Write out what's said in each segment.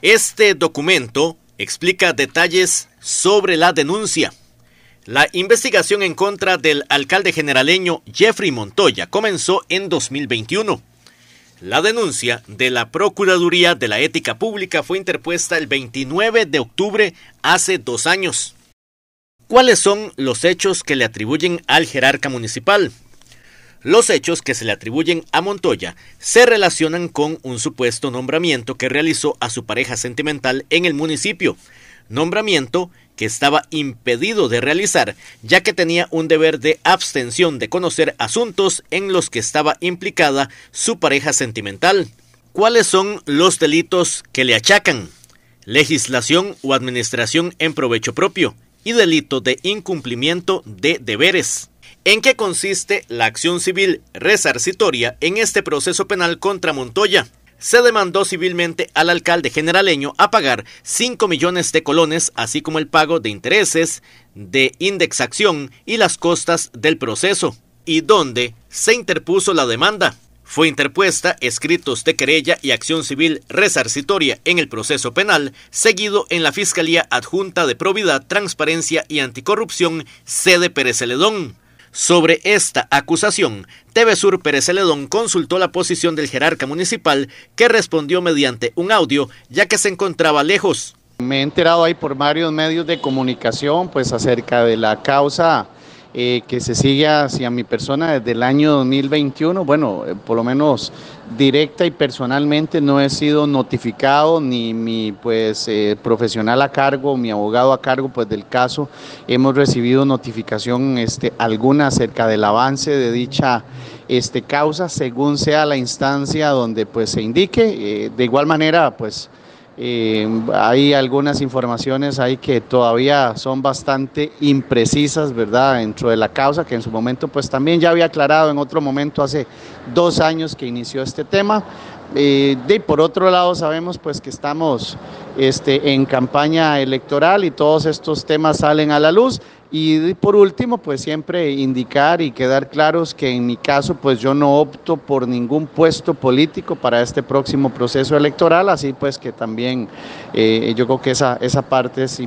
Este documento explica detalles sobre la denuncia. La investigación en contra del alcalde generaleño Jeffrey Montoya comenzó en 2021. La denuncia de la Procuraduría de la Ética Pública fue interpuesta el 29 de octubre hace dos años. ¿Cuáles son los hechos que le atribuyen al jerarca municipal? Los hechos que se le atribuyen a Montoya se relacionan con un supuesto nombramiento que realizó a su pareja sentimental en el municipio, nombramiento que estaba impedido de realizar ya que tenía un deber de abstención de conocer asuntos en los que estaba implicada su pareja sentimental. ¿Cuáles son los delitos que le achacan? Legislación o administración en provecho propio y delito de incumplimiento de deberes. ¿En qué consiste la acción civil resarcitoria en este proceso penal contra Montoya? se demandó civilmente al alcalde generaleño a pagar 5 millones de colones, así como el pago de intereses, de indexación y las costas del proceso, y dónde se interpuso la demanda. Fue interpuesta escritos de querella y acción civil resarcitoria en el proceso penal, seguido en la Fiscalía Adjunta de Probidad, Transparencia y Anticorrupción, sede Pérez Celedón. Sobre esta acusación, TV Sur Pérez Celedón consultó la posición del jerarca municipal, que respondió mediante un audio, ya que se encontraba lejos. Me he enterado ahí por varios medios de comunicación, pues acerca de la causa eh, que se sigue hacia mi persona desde el año 2021. Bueno, eh, por lo menos directa y personalmente no he sido notificado ni mi pues eh, profesional a cargo, mi abogado a cargo pues del caso hemos recibido notificación este alguna acerca del avance de dicha este causa según sea la instancia donde pues se indique eh, de igual manera pues eh, hay algunas informaciones ahí que todavía son bastante imprecisas, ¿verdad? Dentro de la causa, que en su momento pues también ya había aclarado en otro momento hace dos años que inició este tema, eh, por otro lado sabemos pues que estamos este, en campaña electoral y todos estos temas salen a la luz. Y por último, pues siempre indicar y quedar claros que en mi caso, pues yo no opto por ningún puesto político para este próximo proceso electoral, así pues que también eh, yo creo que esa, esa parte es,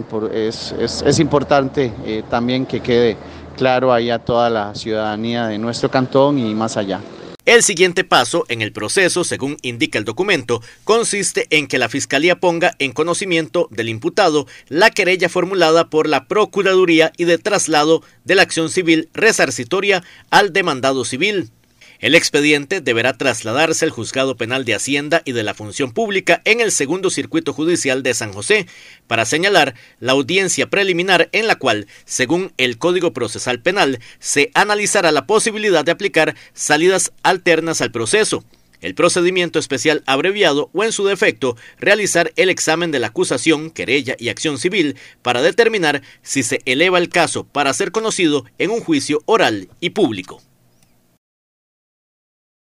importante eh, también que quede claro ahí a toda la ciudadanía de nuestro cantón y más allá. El siguiente paso en el proceso, según indica el documento, consiste en que la Fiscalía ponga en conocimiento del imputado la querella formulada por la Procuraduría y de traslado de la acción civil resarcitoria al demandado civil. El expediente deberá trasladarse al Juzgado Penal de Hacienda y de la Función Pública en el Segundo Circuito Judicial de San José para señalar la audiencia preliminar en la cual, según el Código Procesal Penal, se analizará la posibilidad de aplicar salidas alternas al proceso el procedimiento especial abreviado o en su defecto realizar el examen de la acusación, querella y acción civil para determinar si se eleva el caso para ser conocido en un juicio oral y público.